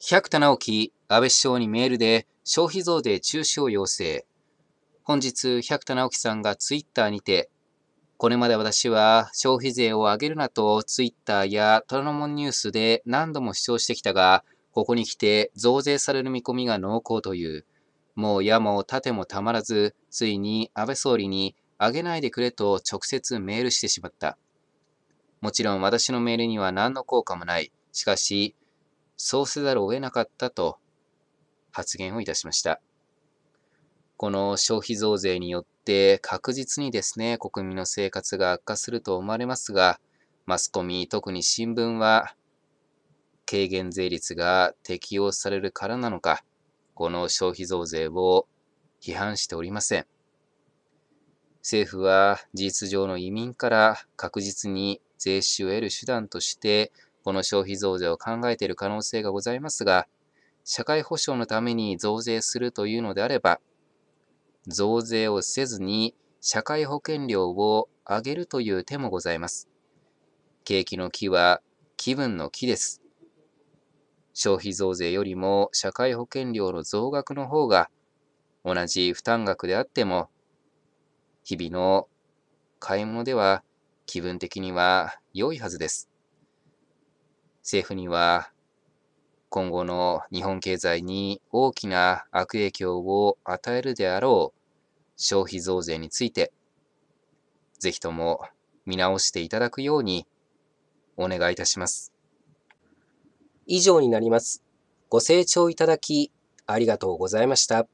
百田直樹安倍首相にメールで消費増税中止を要請。本日、百田直樹さんがツイッターにて、これまで私は消費税を上げるなとツイッターや虎ノ門ニュースで何度も主張してきたが、ここに来て増税される見込みが濃厚という。もう矢も盾もたまらず、ついに安倍総理に上げないでくれと直接メールしてしまった。もちろん私のメールには何の効果もない。しかし、そうせざるを得なかったと発言をいたしました。この消費増税によって確実にですね、国民の生活が悪化すると思われますが、マスコミ、特に新聞は、軽減税率が適用されるからなのか、この消費増税を批判しておりません。政府は事実上の移民から確実に税収を得る手段としてこの消費増税を考えている可能性がございますが、社会保障のために増税するというのであれば、増税をせずに社会保険料を上げるという手もございます。景気の木は気分の木です。消費増税よりも社会保険料の増額の方が同じ負担額であっても日々の買い物では気分的には良いはずです。政府には今後の日本経済に大きな悪影響を与えるであろう消費増税について、ぜひとも見直していただくようにお願いいたします。以上になります。ご清聴いただきありがとうございました。